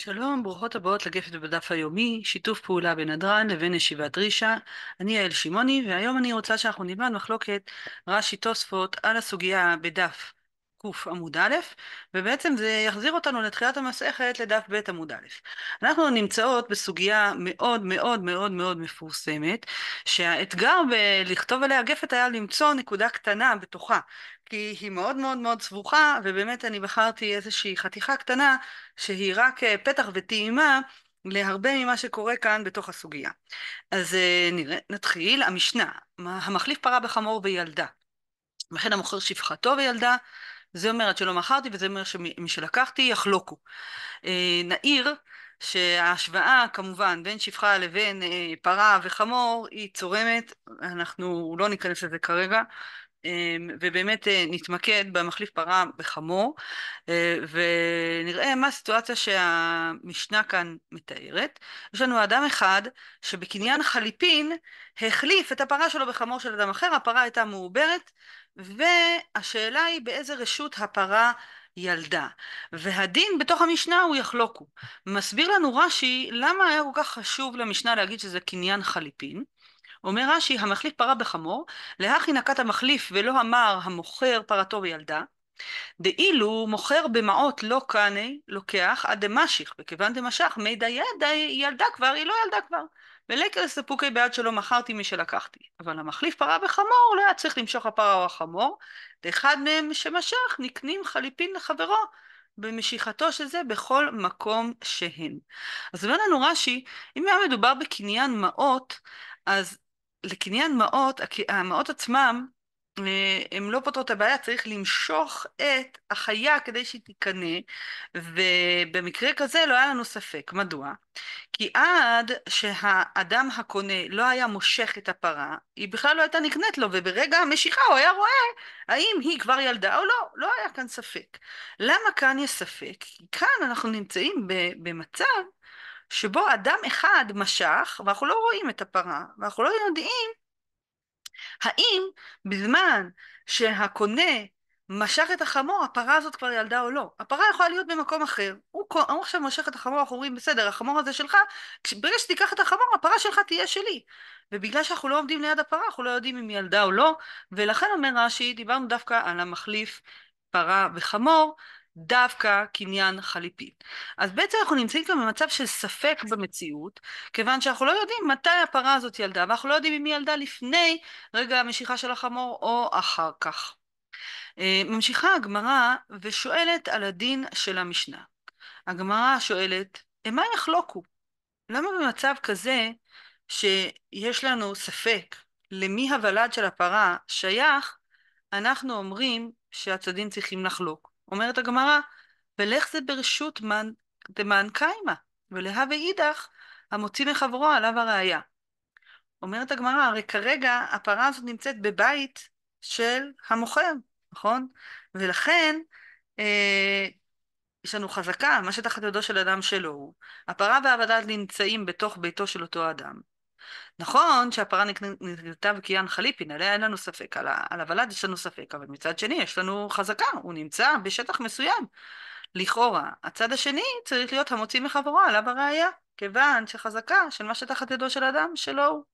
שלום, ברוכות הבאות לגפת בדף היומי, שיתוף פעולה בין הדרן לבין ישיבת רישה. אני יעל שמעוני, והיום אני רוצה שאנחנו נלמד מחלוקת רש"י תוספות על הסוגיה בדף ק עמוד א', ובעצם זה יחזיר אותנו לתחילת המסכת לדף ב' עמוד א'. אנחנו נמצאות בסוגיה מאוד מאוד מאוד מאוד מפורסמת, שהאתגר בלכתוב עליה גפת היה למצוא נקודה קטנה בתוכה, כי היא מאוד מאוד מאוד סבוכה, ובאמת אני בחרתי איזושהי חתיכה קטנה שהיא רק אה, פתח וטעימה להרבה ממה שקורה כאן בתוך הסוגיה. אז אה, נראה, נתחיל. המשנה, המחליף פרה בחמור וילדה. וכן המוכר שפחתו וילדה, זה אומר עד שלא מכרתי וזה אומר שמי שלקחתי יחלוקו. אה, נעיר שההשוואה כמובן בין שפחה לבין פרה וחמור היא צורמת, אנחנו לא ניכנס לזה כרגע, אמ, ובאמת אה, נתמקד במחליף פרה בחמור, אה, ונראה מה הסיטואציה שהמשנה כאן מתארת. יש לנו אדם אחד שבקניין חליפין החליף את הפרה שלו בחמור של אדם אחר, הפרה הייתה מעוברת, והשאלה היא באיזה רשות הפרה ילדה. והדין בתוך המשנה הוא יחלוקו. מסביר לנו רש"י למה היה כל כך חשוב למשנה להגיד שזה קניין חליפין. אומר רש"י, המחליף פרה בחמור, להכי נקט המחליף ולא אמר המוכר פרתו בילדה, דאילו מוכר במעות לא קנה, לוקח עד דמשיך, וכיוון דמשך, מי דיידה ילדה כבר, היא לא ילדה כבר. ולקר ספוקי בעד שלא מכרתי מי שלקחתי. אבל המחליף פרה בחמור לא היה צריך למשוך הפרה או החמור, ואחד מהם שמשך נקנים חליפין לחברו, במשיכתו של זה בכל מקום שהן. אז אומר לנו רש"י, אם היה מדובר בקניין מעות, אז לקניין מעות, המעות עצמם, אה, הן לא פותרות את הבעיה, צריך למשוך את החיה כדי שהיא תיכנע, ובמקרה כזה לא היה לנו ספק. מדוע? כי עד שהאדם הקונה לא היה מושך את הפרה, היא בכלל לא הייתה נקנית לו, וברגע המשיכה הוא היה רואה האם היא כבר ילדה או לא, לא היה כאן ספק. למה כאן יש ספק? כי כאן אנחנו נמצאים במצב שבו אדם אחד משך, ואנחנו לא רואים את הפרה, ואנחנו לא יודעים האם בזמן שהקונה משך את החמור, הפרה הזאת כבר ילדה או לא. הפרה יכולה להיות במקום אחר. הוא, הוא עכשיו מושך את החמור, אנחנו אומרים, בסדר, החמור הזה שלך, ברגע שתיקח את החמור, הפרה שלך תהיה שלי. ובגלל שאנחנו לא עומדים ליד הפרה, אנחנו לא יודעים אם היא ילדה או לא, ולכן אומר רש"י, דיברנו דווקא על המחליף פרה וחמור, דווקא קניין חליפין. אז בעצם אנחנו נמצאים כאן במצב של ספק במציאות, כיוון שאנחנו לא יודעים מתי הפרה הזאת ילדה, ואנחנו לא יודעים אם היא ילדה לפני רגע המשיכה של החמור או אחר כך. אה, ממשיכה הגמרא ושואלת על הדין של המשנה. הגמרא שואלת, מה יחלוקו? למה במצב כזה שיש לנו ספק למי הוולד של הפרה שייך, אנחנו אומרים שהצדדים צריכים לחלוק. אומרת הגמרא, ולך זה ברשות מן, דמן קיימא, ולהווה אידך המוציא מחברו עליו הראייה. אומרת הגמרא, הרי כרגע הפרה הזאת נמצאת בבית של המוכר, נכון? ולכן אה, יש לנו חזקה, מה שתחת ידו של אדם שלו הוא. הפרה והעבדה נמצאים בתוך ביתו של אותו אדם. נכון שהפרה נקנתה בקיאן חליפין, עליה אין לנו ספק, על, על הוולד יש לנו ספק, אבל מצד שני יש לנו חזקה, הוא נמצא בשטח מסוים. לכאורה, הצד השני צריך להיות המוציא מחברו עליו הראייה, כיוון שחזקה של מה שתחת ידו של אדם שלא הוא.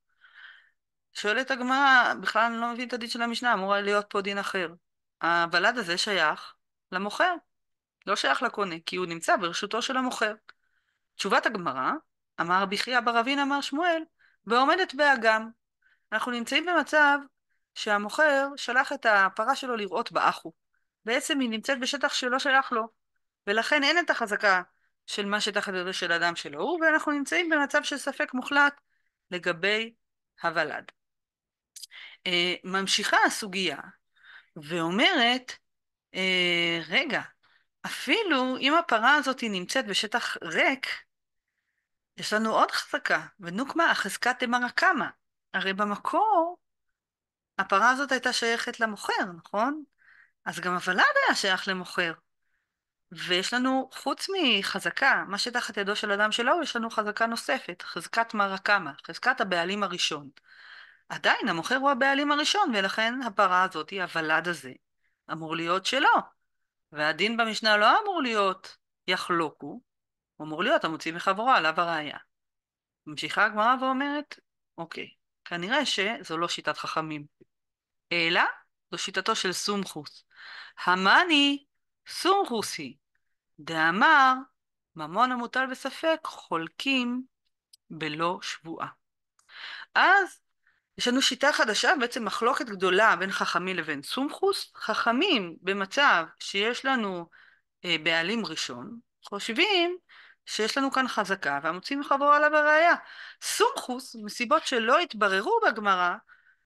שואלת הגמרא, בכלל אני לא מבין את הדין של המשנה, אמורה להיות פה דין אחר. הוולד הזה שייך למוכר, לא שייך לקונה, כי הוא נמצא ברשותו של המוכר. תשובת הגמרא, אמר בחייא בר אבין אמר שמואל, ועומדת באגם. אנחנו נמצאים במצב שהמוכר שלח את הפרה שלו לרעות באחו. בעצם היא נמצאת בשטח שלא שייך לו, ולכן אין את החזקה של מה שתחת ידו של אדם שלא הוא, ואנחנו נמצאים במצב של ספק מוחלט לגבי הוולד. אה, ממשיכה הסוגיה ואומרת, אה, רגע, אפילו אם הפרה הזאת נמצאת בשטח ריק, יש לנו עוד חזקה, ונוקמה תמרה קמה. הרי במקור, הפרה הזאת הייתה שייכת למוכר, נכון? אז גם הוולד היה שייך למוכר. ויש לנו, חוץ מחזקה, מה שתחת ידו של אדם שלו, יש לנו חזקה נוספת, חזקת קמה, חזקת הבעלים הראשון. עדיין המוכר הוא הבעלים הראשון, ולכן הפרה הזאת, הוולד הזה, אמור להיות שלו. והדין במשנה לא אמור להיות יחלוקו, הוא אמור להיות המוציא מחברו עליו הראייה. ממשיכה הגמרא ואומרת, אוקיי, כנראה שזו לא שיטת חכמים, אלא זו שיטתו של סומכוס. המאני סומכוס היא, דאמר ממון המוטל בספק חולקים בלא שבועה. אז יש לנו שיטה חדשה, בעצם מחלוקת גדולה בין חכמים לבין סומכוס. חכמים במצב שיש לנו אה, בעלים ראשון, חושבים שיש לנו כאן חזקה והמוציא מחברו עליו הראייה. סומכוס, מסיבות שלא התבררו בגמרא,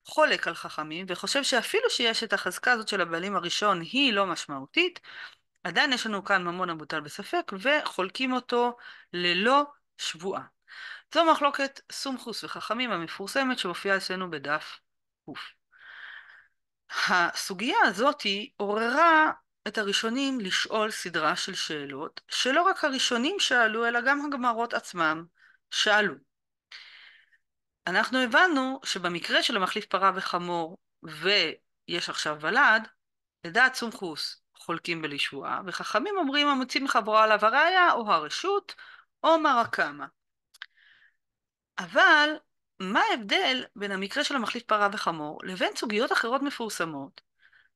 חולק על חכמים וחושב שאפילו שיש את החזקה הזאת של הבעלים הראשון היא לא משמעותית, עדיין יש לנו כאן ממון המוטל בספק וחולקים אותו ללא שבועה. זו מחלוקת סומכוס וחכמים המפורסמת שמופיעה אצלנו בדף ק. הסוגיה הזאתי עוררה את הראשונים לשאול סדרה של שאלות, שלא רק הראשונים שאלו, אלא גם הגמרות עצמם שאלו. אנחנו הבנו שבמקרה של המחליף פרה וחמור ויש עכשיו ולד, לדעת סומכוס חולקים בלישועה, וחכמים אומרים המוציא מחברו עליו הראיה או הרשות או מרקמה. אבל מה ההבדל בין המקרה של המחליף פרה וחמור לבין סוגיות אחרות מפורסמות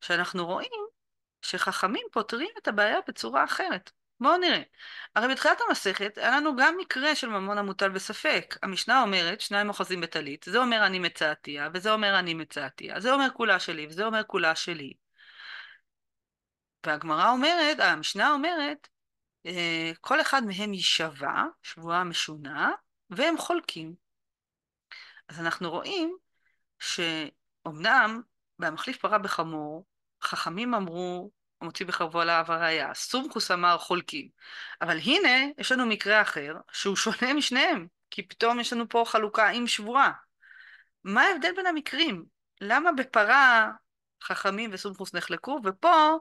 שאנחנו רואים שחכמים פותרים את הבעיה בצורה אחרת. בואו נראה. הרי בתחילת המסכת היה לנו גם מקרה של ממון המוטל בספק. המשנה אומרת, שניים אוחזים בטלית, זה אומר אני מצאתייה, וזה אומר אני מצאתייה, זה אומר כולה שלי, וזה אומר כולה שלי. והגמרא אומרת, המשנה אומרת, אה, כל אחד מהם יישבע, שבועה משונה, והם חולקים. אז אנחנו רואים שאומנם והמחליף פרה בחמור, חכמים אמרו, המוציא בחרבו העבר היה, סומכוס אמר חולקים. אבל הנה, יש לנו מקרה אחר, שהוא שונה משניהם, כי פתאום יש לנו פה חלוקה עם שבועה. מה ההבדל בין המקרים? למה בפרה חכמים וסומכוס נחלקו, ופה,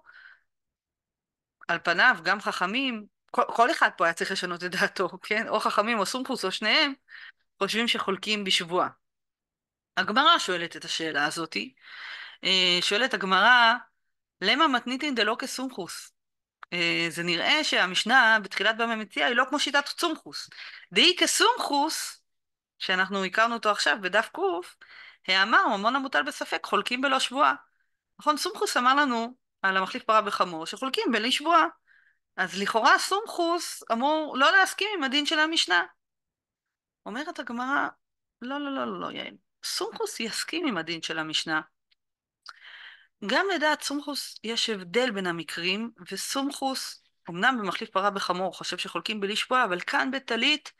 על פניו, גם חכמים, כל, כל אחד פה היה צריך לשנות את דעתו, כן? או חכמים או סומכוס או שניהם, חושבים שחולקים בשבועה. הגמרא שואלת את השאלה הזאתי. אה, שואלת הגמרא, למה מתניתין דלא כסומכוס? אה, זה נראה שהמשנה בתחילת במה מציאה היא לא כמו שיטת צומכוס. דהי כסומכוס, שאנחנו הכרנו אותו עכשיו בדף ק, האמר ממון המוטל בספק חולקים בלא שבועה. נכון, סומכוס אמר לנו על המחליף פרה בחמור שחולקים בלי שבועה. אז לכאורה סומכוס אמור לא להסכים עם הדין של המשנה. אומרת הגמרא, לא, לא, לא, לא, לא, יעל. סומכוס יסכים עם הדין של המשנה, גם לדעת סומכוס יש הבדל בין המקרים, וסומכוס, אמנם במחליף פרה בחמור הוא חושב שחולקים בלי שבועה, אבל כאן בטלית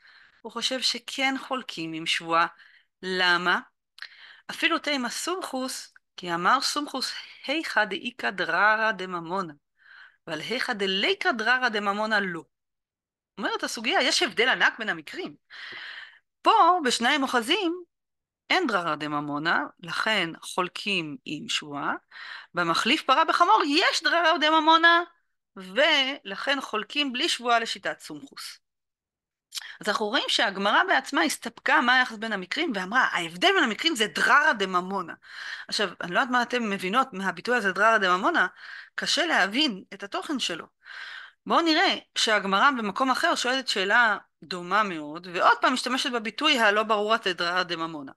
הוא חושב שכן חולקים עם שבועה. למה? אפילו תימא סומכוס, כי אמר סומכוס, היכא דאיכא דררא דממונה, אבל היכא דליכא דררא דממונה לא. אומרת הסוגיה, יש הבדל ענק בין המקרים. פה, בשניים אוחזים, אין דררה דממונה, לכן חולקים עם שבועה. במחליף פרה בחמור יש דררה דממונה, ולכן חולקים בלי שבועה לשיטת סומכוס. אז אנחנו רואים שהגמרא בעצמה הסתפקה מה היחס בין המקרים ואמרה ההבדל בין המקרים זה דררה דממונה. עכשיו אני לא יודעת מה אתם מבינות מהביטוי הזה דררה דממונה, קשה להבין את התוכן שלו. בואו נראה שהגמרא במקום אחר שואלת שאלה דומה מאוד ועוד פעם משתמשת בביטוי הלא ברור התדררה דממונה.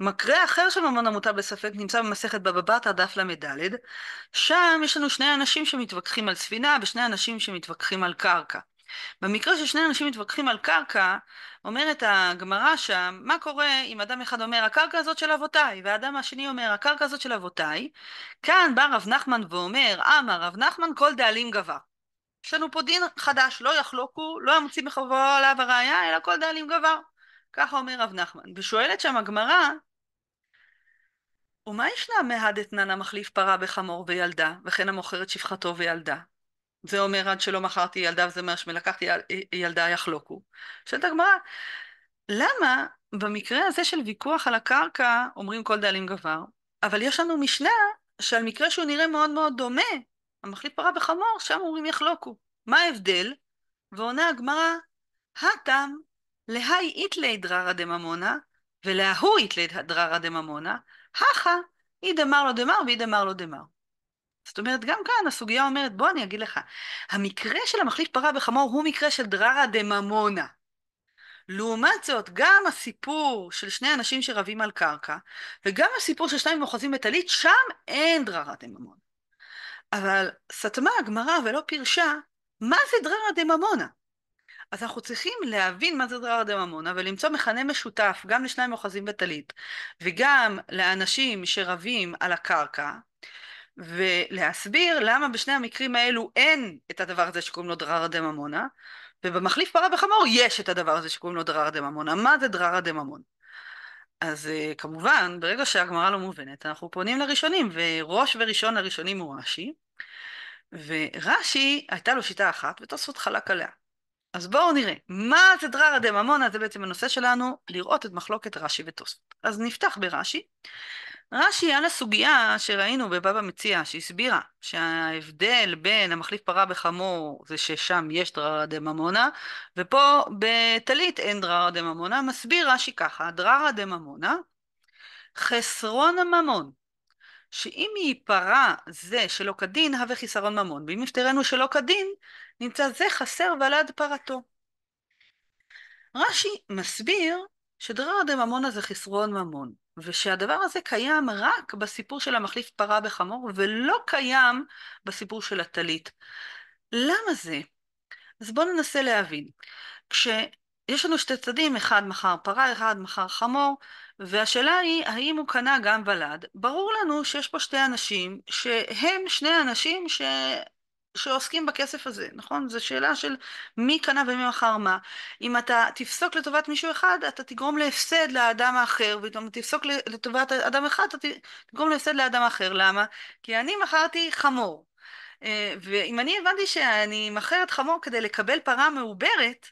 מקרה אחר של ממון המוטל בספק נמצא במסכת בבא בתרא דף ל"ד, שם יש לנו שני אנשים שמתווכחים על ספינה ושני אנשים שמתווכחים על קרקע. במקרה ששני אנשים מתווכחים על קרקע, אומרת הגמרא שם, מה קורה אם אדם אחד אומר, הקרקע הזאת של אבותיי, והאדם השני אומר, הקרקע הזאת של אבותיי, כאן בא רב נחמן ואומר, אמר רב נחמן כל דאלים גבה. יש לנו פה דין חדש, לא יחלוקו, לא ימציא מחברו עליו הראייה, אלא כל דאלים גבה. ככה אומר רב נחמן. ושואלת שם הגמרא, ומה ישנה מהד אתנן המחליף פרה בחמור וילדה, וכן המוכר את שפחתו וילדה? זה אומר עד שלא מכרתי ילדה, וזה אומר שמלקחתי אה, ילדה יחלוקו. שואלת הגמרא, למה במקרה הזה של ויכוח על הקרקע אומרים כל דאלים גבר, אבל יש לנו משנה שעל מקרה שהוא נראה מאוד מאוד דומה, המחליף פרה בחמור, שם אומרים יחלוקו. מה ההבדל? ועונה הגמרא, הטעם להי איתלי דררא דממונה, ולהוא איתלי דררא דממונה, הכה אי דמר לא דמר ואי דמר לא דמר. זאת אומרת, גם כאן הסוגיה אומרת, בוא אני אגיד לך, המקרה של המחליף פרה וחמור הוא מקרה של דררא דממונה. לעומת זאת, גם הסיפור של שני אנשים שרבים על קרקע, וגם הסיפור של שניים אוחזים בטלית, שם אין דררא דממונה. אבל סתמה הגמרא ולא פירשה, מה זה דררא דממונה? אז אנחנו צריכים להבין מה זה דרר דה ממונה ולמצוא מכנה משותף גם לשניים אוחזים בטלית וגם לאנשים שרבים על הקרקע ולהסביר למה בשני המקרים האלו אין את הדבר הזה שקוראים לו דרר דה ממונה ובמחליף פרה וחמור יש את הדבר הזה שקוראים לו דרר דה ממונה. מה זה דרר דה ממונה? אז אה, כמובן, ברגע שהגמרא לא מובנת, אנחנו פונים לראשונים, וראש וראשון לראשונים הוא רש"י, ורש"י הייתה לו שיטה אחת, ותוספות חלק עליה. אז בואו נראה, מה זה דררא ממונה? זה בעצם הנושא שלנו, לראות את מחלוקת רש"י ותוספות. אז נפתח ברש"י. רש"י על הסוגיה שראינו בבבא מציע, שהסבירה שההבדל בין המחליף פרה בחמור זה ששם יש דררה דה ממונה, ופה בטלית אין דררה דה ממונה, מסביר רש"י ככה, דררה דה ממונה, חסרון הממון שאם ייפרע זה שלא כדין, הווה חיסרון ממון, ואם יפטרנו שלא כדין, נמצא זה חסר ועלה פרתו. רש"י מסביר שדרר דממונה זה חסרון ממון, ושהדבר הזה קיים רק בסיפור של המחליף פרה בחמור, ולא קיים בסיפור של הטלית. למה זה? אז בואו ננסה להבין. כש... יש לנו שתי צדדים, אחד מכר פרה, אחד מכר חמור, והשאלה היא, האם הוא קנה גם ולד? ברור לנו שיש פה שתי אנשים, שהם שני אנשים ש... שעוסקים בכסף הזה, נכון? זו שאלה של מי קנה ומי מכר מה. אם אתה תפסוק לטובת מישהו אחד, אתה תגרום להפסד לאדם האחר, ואם תפסוק לטובת אדם אחד, אתה תגרום להפסד לאדם אחר. למה? כי אני מכרתי חמור. אה, ואם אני הבנתי שאני מכרת חמור כדי לקבל פרה מעוברת,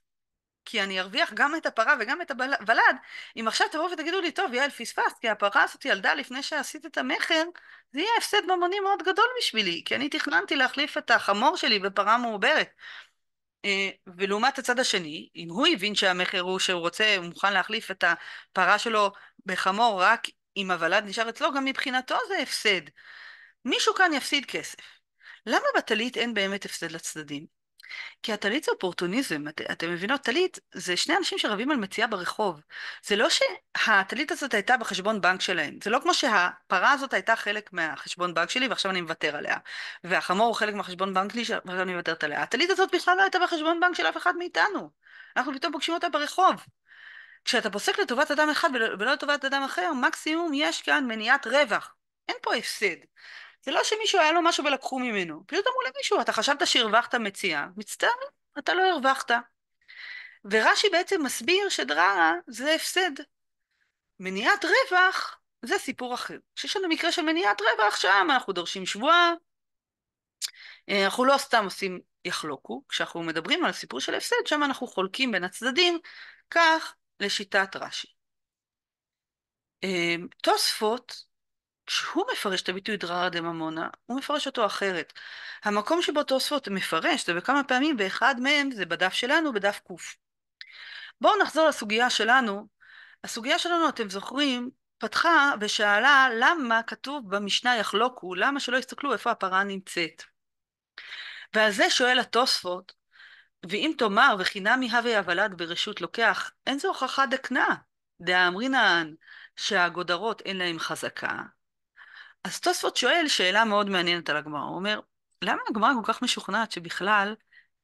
כי אני ארוויח גם את הפרה וגם את הוולד. אם עכשיו תבואו ותגידו לי, טוב, יעל, פספסת, כי הפרה הזאת ילדה לפני שעשית את המכר, זה יהיה הפסד ממוני מאוד גדול בשבילי, כי אני תכננתי להחליף את החמור שלי בפרה מעוברת. אה, ולעומת הצד השני, אם הוא הבין שהמכר הוא שהוא רוצה, הוא מוכן להחליף את הפרה שלו בחמור רק אם הוולד נשאר אצלו, גם מבחינתו זה הפסד. מישהו כאן יפסיד כסף. למה בטלית אין באמת הפסד לצדדים? כי הטלית זה אופורטוניזם, את, אתם מבינות? טלית זה שני אנשים שרבים על מציאה ברחוב. זה לא שהטלית הזאת הייתה בחשבון בנק שלהם. זה לא כמו שהפרה הזאת הייתה חלק מהחשבון בנק שלי ועכשיו אני מוותר עליה. והחמור הוא חלק מהחשבון בנק שלי ועכשיו אני מוותרת עליה. הטלית הזאת בכלל לא הייתה בחשבון בנק של אף אחד מאיתנו. אנחנו פתאום פוגשים אותה ברחוב. כשאתה פוסק לטובת אדם אחד ולא לטובת אדם אחר, מקסימום יש כאן מניעת רווח. אין פה הפסד. זה לא שמישהו היה לו משהו ולקחו ממנו. פשוט אמרו למישהו, אתה חשבת שהרווחת מציאה, מצטער, אתה לא הרווחת. ורש"י בעצם מסביר שדררה זה הפסד. מניעת רווח זה סיפור אחר. כשיש לנו מקרה של מניעת רווח, שם אנחנו דורשים שבועה, אה, אנחנו לא סתם עושים יחלוקו, כשאנחנו מדברים על סיפור של הפסד, שם אנחנו חולקים בין הצדדים, כך לשיטת רש"י. אה, תוספות כשהוא מפרש את הביטוי דררא דממונה, הוא מפרש אותו אחרת. המקום שבו תוספות מפרש, זה בכמה פעמים, ואחד מהם זה בדף שלנו, בדף ק. בואו נחזור לסוגיה שלנו. הסוגיה שלנו, אתם זוכרים, פתחה ושאלה למה כתוב במשנה יחלוקו, למה שלא יסתכלו איפה הפרה נמצאת. ועל זה שואל התוספות, ואם תאמר וחינמי הווה הוולד ברשות לוקח, אין זו הוכחה דקנה, דאמרינן שהגודרות אין להן חזקה, אז תוספות שואל שאלה מאוד מעניינת על הגמרא. הוא אומר, למה הגמרא כל כך משוכנעת שבכלל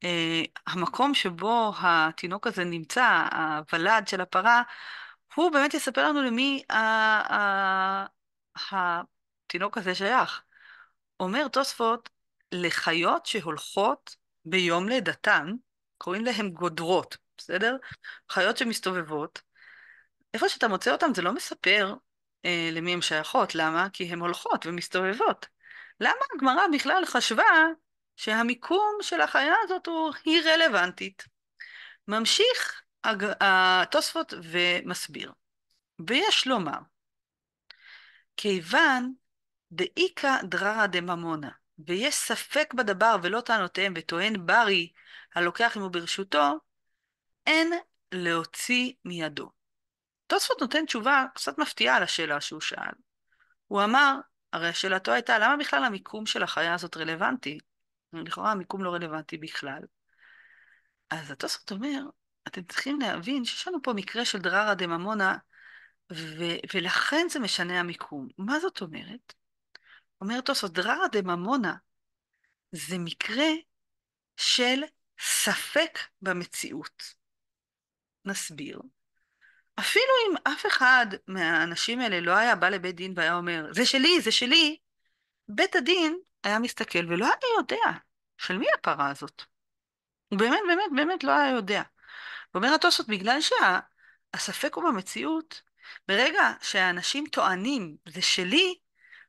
אה, המקום שבו התינוק הזה נמצא, הוולד של הפרה, הוא באמת יספר לנו למי ה- ה- ה- התינוק הזה שייך. אומר תוספות, לחיות שהולכות ביום לידתן, קוראים להן גודרות, בסדר? חיות שמסתובבות. איפה שאתה מוצא אותן זה לא מספר אה, למי הן שייכות. למה? כי הן הולכות ומסתובבות. למה הגמרא בכלל חשבה שהמיקום של החיה הזאת הוא, היא רלוונטית? ממשיך הג... התוספות ומסביר. ויש לומר, כיוון דאיכא דררא דממונה, ויש ספק בדבר ולא טענותיהם, וטוען ברי הלוקח עמו ברשותו, אין להוציא מידו. תוספות נותן תשובה קצת מפתיעה על השאלה שהוא שאל. הוא אמר, הרי שאלתו הייתה, למה בכלל המיקום של החיה הזאת רלוונטי? לכאורה המיקום לא רלוונטי בכלל. אז התוספות אומר, אתם צריכים להבין שיש לנו פה מקרה של דררה דה ממונה, ו- ולכן זה משנה המיקום. מה זאת אומרת? אומר תוספות, דררה דה ממונה זה מקרה של ספק במציאות. נסביר. אפילו אם אף אחד מהאנשים האלה לא היה בא לבית דין והיה אומר, זה שלי, זה שלי, בית הדין היה מסתכל ולא היה יודע של מי הפרה הזאת. הוא באמת, באמת, באמת לא היה יודע. ואומר התוספות, בגלל שהספק הוא במציאות, ברגע שהאנשים טוענים, זה שלי,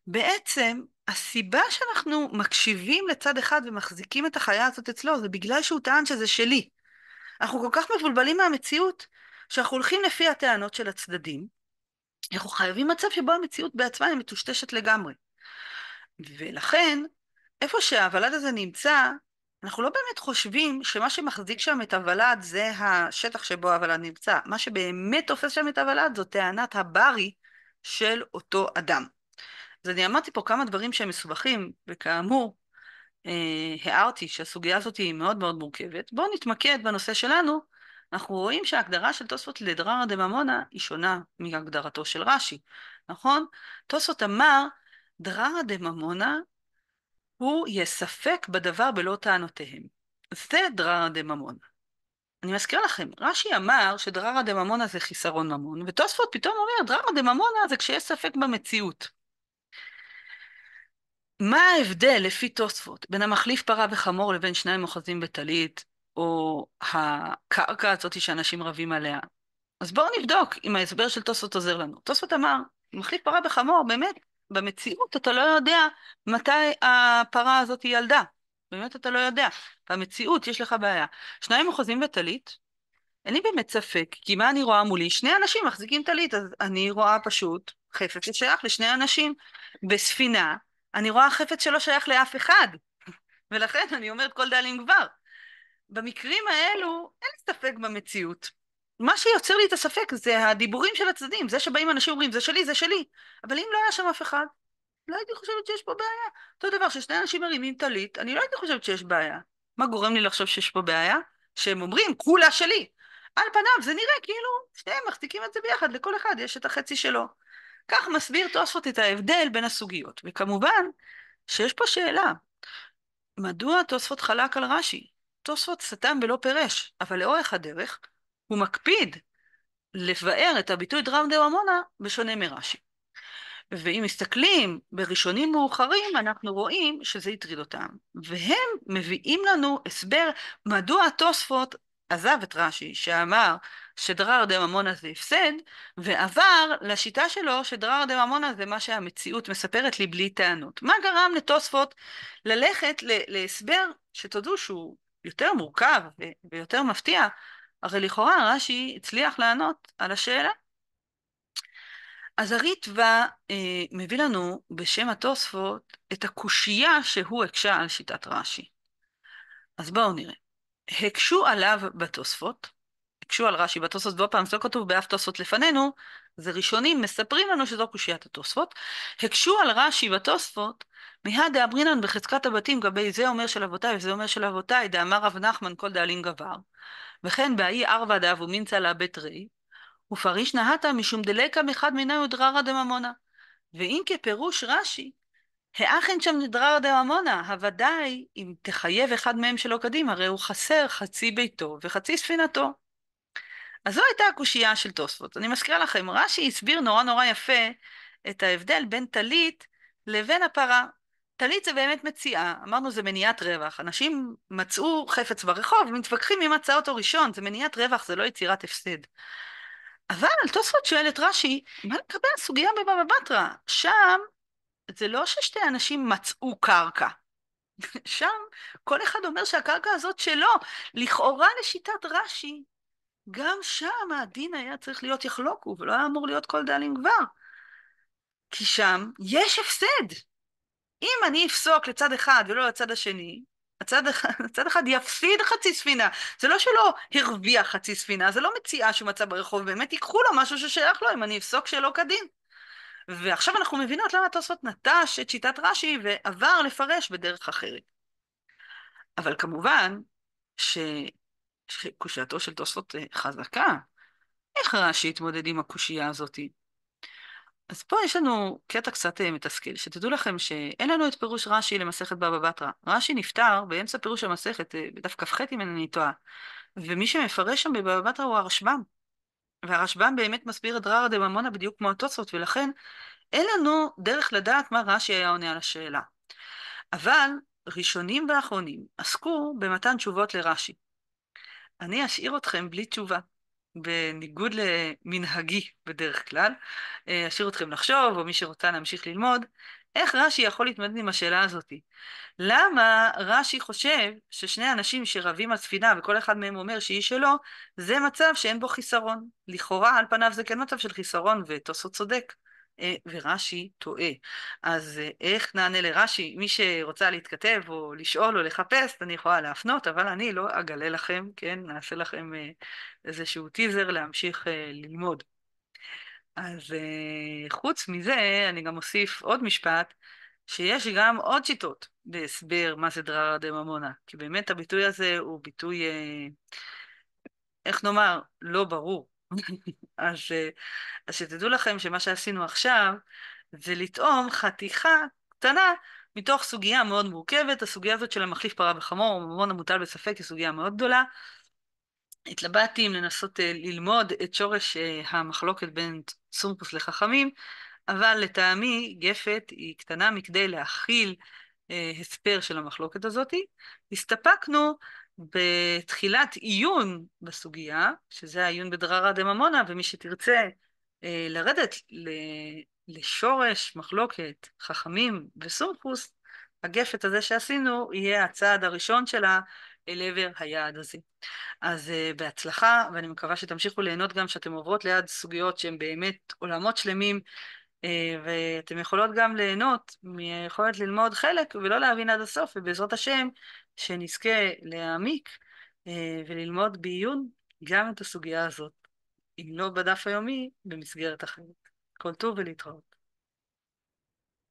בעצם הסיבה שאנחנו מקשיבים לצד אחד ומחזיקים את החיה הזאת אצלו, זה בגלל שהוא טען שזה שלי. אנחנו כל כך מבולבלים מהמציאות, שאנחנו הולכים לפי הטענות של הצדדים, אנחנו חייבים מצב שבו המציאות בעצמה היא מטושטשת לגמרי. ולכן, איפה שהוולד הזה נמצא, אנחנו לא באמת חושבים שמה שמחזיק שם את הוולד זה השטח שבו הוולד נמצא. מה שבאמת תופס שם את הוולד זו טענת הברי של אותו אדם. אז אני אמרתי פה כמה דברים שהם מסובכים, וכאמור, אה, הערתי שהסוגיה הזאת היא מאוד מאוד מורכבת. בואו נתמקד בנושא שלנו, אנחנו רואים שההגדרה של תוספות לדררא דממונה היא שונה מהגדרתו של רש"י, נכון? תוספות אמר, דררא דממונה הוא יספק בדבר בלא טענותיהם. זה דררא דממונה. אני מזכיר לכם, רש"י אמר שדררא דממונה זה חיסרון ממון, ותוספות פתאום אומר דררא דממונה זה כשיש ספק במציאות. מה ההבדל לפי תוספות בין המחליף פרה וחמור לבין שניים אוחזים בטלית או הקרקע הזאת שאנשים רבים עליה. אז בואו נבדוק אם ההסבר של תוספות עוזר לנו. תוספות אמר, מחליף פרה בחמור, באמת, במציאות אתה לא יודע מתי הפרה הזאת היא ילדה. באמת אתה לא יודע. במציאות יש לך בעיה. שניים אוחזים בטלית, אין לי באמת ספק, כי מה אני רואה מולי? שני אנשים מחזיקים טלית, אז אני רואה פשוט חפץ ששייך לשני אנשים. בספינה, אני רואה חפץ שלא שייך לאף אחד, ולכן אני אומרת כל דאלים כבר. במקרים האלו אין לי ספק במציאות. מה שיוצר לי את הספק זה הדיבורים של הצדדים, זה שבאים אנשים אומרים זה שלי, זה שלי, אבל אם לא היה שם אף אחד, לא הייתי חושבת שיש פה בעיה. אותו דבר ששני אנשים מרימים טלית, אני לא הייתי חושבת שיש בעיה. מה גורם לי לחשוב שיש פה בעיה? שהם אומרים כולה שלי. על פניו זה נראה כאילו שניהם מחזיקים את זה ביחד, לכל אחד יש את החצי שלו. כך מסביר תוספות את ההבדל בין הסוגיות, וכמובן שיש פה שאלה, מדוע תוספות חלק על רש"י? תוספות סתם ולא פירש, אבל לאורך הדרך הוא מקפיד לבאר את הביטוי דרם דה עמונה בשונה מרש"י. ואם מסתכלים בראשונים מאוחרים, אנחנו רואים שזה הטריד אותם. והם מביאים לנו הסבר מדוע התוספות עזב את רש"י, שאמר שדרר דה ממונה זה הפסד, ועבר לשיטה שלו שדרר דה ממונה זה מה שהמציאות מספרת לי בלי טענות. מה גרם לתוספות ללכת להסבר שתודו שהוא יותר מורכב ויותר מפתיע, הרי לכאורה רש"י הצליח לענות על השאלה. אז הריטווה אה, מביא לנו בשם התוספות את הקושייה שהוא הקשה על שיטת רש"י. אז בואו נראה. הקשו עליו בתוספות, הקשו על רש"י בתוספות, ועוד פעם, זה לא כתוב באף תוספות לפנינו, זה ראשונים מספרים לנו שזו קושיית התוספות. הקשו על רש"י בתוספות מיהא דאמרינן בחזקת הבתים גבי זה אומר של אבותיי וזה אומר של אבותיי, דאמר רב נחמן כל דאלין גבר. וכן באי ארבע דאבו מינצא לה בית רי, ופריש נהתה משום דלקה מחד מיניו דררה דממונה. ואם כפירוש רש"י, האכן שם דררה דממונה, הוודאי אם תחייב אחד מהם שלא קדים, הרי הוא חסר חצי ביתו וחצי ספינתו. אז זו הייתה הקושייה של תוספות. אני מזכירה לכם, רש"י הסביר נורא נורא יפה את ההבדל בין טלית לבין הפרה. טלית זה באמת מציאה, אמרנו זה מניעת רווח. אנשים מצאו חפץ ברחוב מתווכחים מי מצא אותו ראשון, זה מניעת רווח, זה לא יצירת הפסד. אבל תוספות שואל את רש"י, מה לגבי הסוגיה בבבא בתרא? שם זה לא ששתי אנשים מצאו קרקע. שם כל אחד אומר שהקרקע הזאת שלו. לכאורה לשיטת רש"י, גם שם הדין היה צריך להיות יחלוקו, ולא היה אמור להיות כל דאלים גבר. כי שם יש הפסד. אם אני אפסוק לצד אחד ולא לצד השני, הצד, הצד אחד יפסיד חצי ספינה. זה לא שלא הרוויח חצי ספינה, זה לא מציאה שהוא מצא ברחוב, באמת ייקחו לו משהו ששייך לו אם אני אפסוק שלא כדין. ועכשיו אנחנו מבינות למה התוספות נטש את שיטת רש"י ועבר לפרש בדרך אחרת. אבל כמובן שקושייתו של תוספות אה, חזקה. איך רש"י התמודד עם הקושייה הזאתי? אז פה יש לנו קטע קצת אה, מתסכל, שתדעו לכם שאין לנו את פירוש רש"י למסכת בבא בתרא. רש"י נפטר באמצע פירוש המסכת, אה, בדף כ"ח אם אינני טועה, ומי שמפרש שם בבבא בתרא הוא הרשב"ם. והרשב"ם באמת מסביר את דררא דממונה בדיוק כמו התוצאות, ולכן אין לנו דרך לדעת מה רש"י היה עונה על השאלה. אבל ראשונים ואחרונים עסקו במתן תשובות לרש"י. אני אשאיר אתכם בלי תשובה. בניגוד למנהגי בדרך כלל, אה, אשאיר אתכם לחשוב, או מי שרוצה להמשיך ללמוד, איך רש"י יכול להתמודד עם השאלה הזאת? למה רש"י חושב ששני אנשים שרבים על ספינה וכל אחד מהם אומר שהיא שלו, זה מצב שאין בו חיסרון? לכאורה על פניו זה כן מצב של חיסרון וטוסו צודק. אה, ורש"י טועה. אז אה, איך נענה לרש"י? מי שרוצה להתכתב או לשאול או לחפש, אני יכולה להפנות, אבל אני לא אגלה לכם, כן? נעשה לכם אה, איזשהו טיזר להמשיך ללמוד. אז חוץ מזה, אני גם אוסיף עוד משפט, שיש גם עוד שיטות בהסבר מה זה דררה דה ממונה, כי באמת הביטוי הזה הוא ביטוי, איך נאמר, לא ברור. אז, אה, אז שתדעו לכם שמה שעשינו עכשיו זה לטעום חתיכה קטנה מתוך סוגיה מאוד מורכבת, הסוגיה הזאת של המחליף פרה וחמור, ממון המוטל בספק, היא סוגיה מאוד גדולה. התלבטתי אם לנסות אה, ללמוד את שורש אה, המחלוקת בין סומפוס לחכמים, אבל לטעמי גפת היא קטנה מכדי להכיל אה, הסבר של המחלוקת הזאת, הסתפקנו בתחילת עיון בסוגיה, שזה העיון בדררא דממונא, ומי שתרצה אה, לרדת לשורש מחלוקת חכמים וסומכוס, הגפת הזה שעשינו יהיה הצעד הראשון שלה אל עבר היעד הזה. אז uh, בהצלחה, ואני מקווה שתמשיכו ליהנות גם כשאתם עוברות ליד סוגיות שהן באמת עולמות שלמים אה, ואתם יכולות גם ליהנות מהיכולת ללמוד חלק ולא להבין עד הסוף, ובעזרת השם, שנזכה להעמיק אה, וללמוד בעיון גם את הסוגיה הזאת, אם לא בדף היומי, במסגרת אחרת. כל טוב ולהתראות.